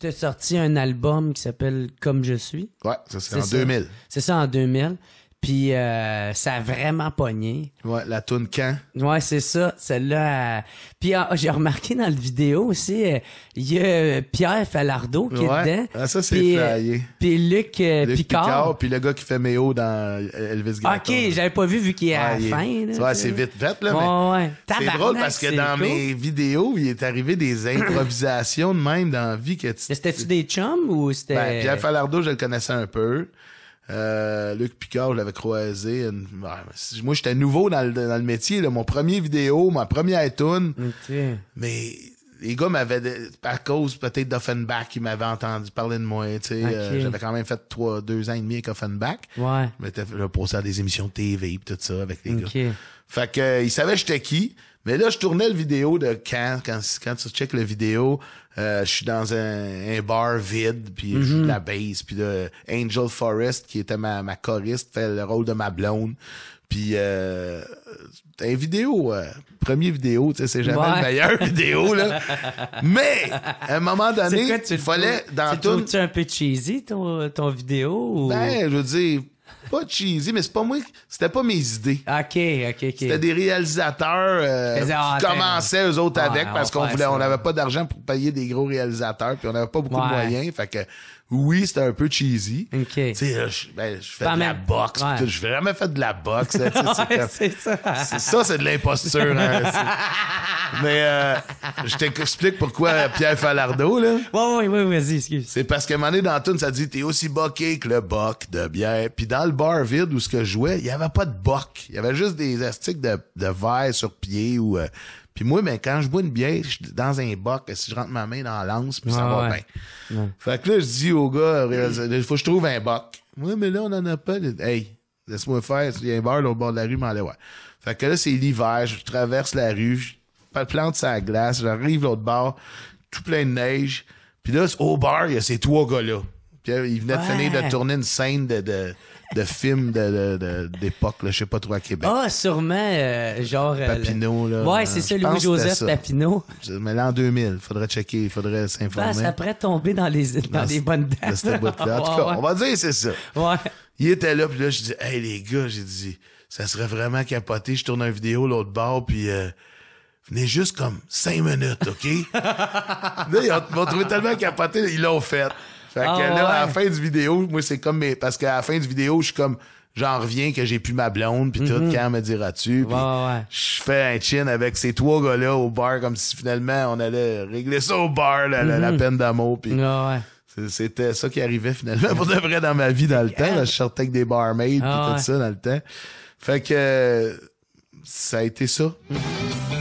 Tu as sorti un album qui s'appelle Comme je suis. Ouais, ça c'est en 2000. C'est ça en 2000. Puis euh, ça a vraiment pogné. Ouais, la toune quand? Ouais, c'est ça, celle-là. Euh. Puis ah, j'ai remarqué dans le vidéo aussi, euh, il y a Pierre Falardeau qui est dedans. Ah, ça, c'est puis, puis Luc, Picard. Puis le gars qui fait méo dans Elvis OK, j'avais pas vu vu qu'il est à la fin. ouais, c'est vite fait, là. Ouais, C'est drôle parce que dans mes vidéos, il est arrivé des improvisations de même dans la vie. Que tu... C'était-tu des chums ou c'était... Ben, Pierre Falardeau, je le connaissais un peu. Euh, Luc Picard, je l'avais croisé. Moi, j'étais nouveau dans le, dans le métier. Mon premier vidéo, ma première tune. Mais les gars m'avaient, à cause peut-être d'Offenbach, ils m'avaient entendu parler de moi, tu sais. Euh, j'avais quand même fait trois, deux ans et demi avec Offenbach. Ouais. Je le à des émissions de TV et tout ça avec les gars. Fait que, euh, ils savaient j'étais qui. Mais là, je tournais le vidéo de quand, quand, quand tu checkes le vidéo, euh, je suis dans un, un, bar vide, puis je joue de mhm. la bass, puis de Angel Forest, qui était ma, ma choriste, fait le rôle de ma blonde. Puis, euh, une vidéo, euh, premier vidéo, tu sais, c'est jamais ouais. meilleure vidéo, là. Mais, à un moment donné, il fallait, dans tout. Tu un peu cheesy, ton, ton vidéo? Ben, je veux dire, pas cheesy, mais c'est pas moi. C'était pas mes idées. OK, OK, OK. C'était des réalisateurs euh, qui commençaient eux autres avec parce qu'on voulait, on n'avait pas d'argent pour payer des gros réalisateurs, puis on n'avait pas beaucoup de moyens. Fait que oui, c'était un peu cheesy. OK. Tu sais, euh, je, ben, je fais de la boxe. Je vais jamais fait de la boxe. c'est ça. C'est ça, c'est de l'imposture. Hein, mais euh, je t'explique pourquoi Pierre Falardeau, là. Oui, oui, oui, vas-y, excuse. C'est parce qu'à un moment donné, dans ça dit « T'es aussi boqué que le boc de bière. » Puis dans bar vide où ce que je jouais, il y avait pas de boc. Il y avait juste des astiques de, de verre sur pied ou euh, puis moi quand je bois une bière, je suis dans un boc, si je rentre ma main dans l'anse puis ça ah va bien. Fait que là je dis au gars, il faut que je trouve un boc. Oui, mais là on en a pas. Hey, laisse-moi faire, il y a un bar au bord de la rue, allez ouais. Fait que là c'est l'hiver, je traverse la rue, je plante sa glace, j'arrive l'autre bord, tout plein de neige. Puis là, au bar, il y a ces trois gars-là. Puis euh, ils venaient de finir de tourner une scène de, de films de, d'époque, je sais pas trop à Québec. Ah, sûrement, euh, genre. Euh, Papineau, là. Ouais, c'est ça, Louis-Joseph Papineau. Mais là, en 2000, faudrait checker, il faudrait ben, s'informer. Ben, ça pourrait tomber dans les, dans, les bonnes dates. en tout cas, on va dire c'est ça. Ouais. Il était là, puis là, je dis, hey, les gars, j'ai dit, ça serait vraiment capoté, je tourne une vidéo l'autre bord, puis. Euh, venez juste comme cinq minutes, OK? là, ils m'ont trouvé tellement capoté, ils l'ont fait. Fait que ah, là, à la fin du vidéo, moi, c'est comme mes... Parce qu'à la fin du vidéo, je suis comme j'en reviens que j'ai plus ma blonde puis tout quand mhm. me diras-tu puis je fais un chin avec ces trois gars là au bar comme si finalement on allait régler ça au bar la, mhm. peine d'amour puis c'était ça qui arrivait finalement pour de vrai dans ma vie dans le temps je sortais avec des barmaids ah, tout ça dans le temps fait que ça a été ça mhm.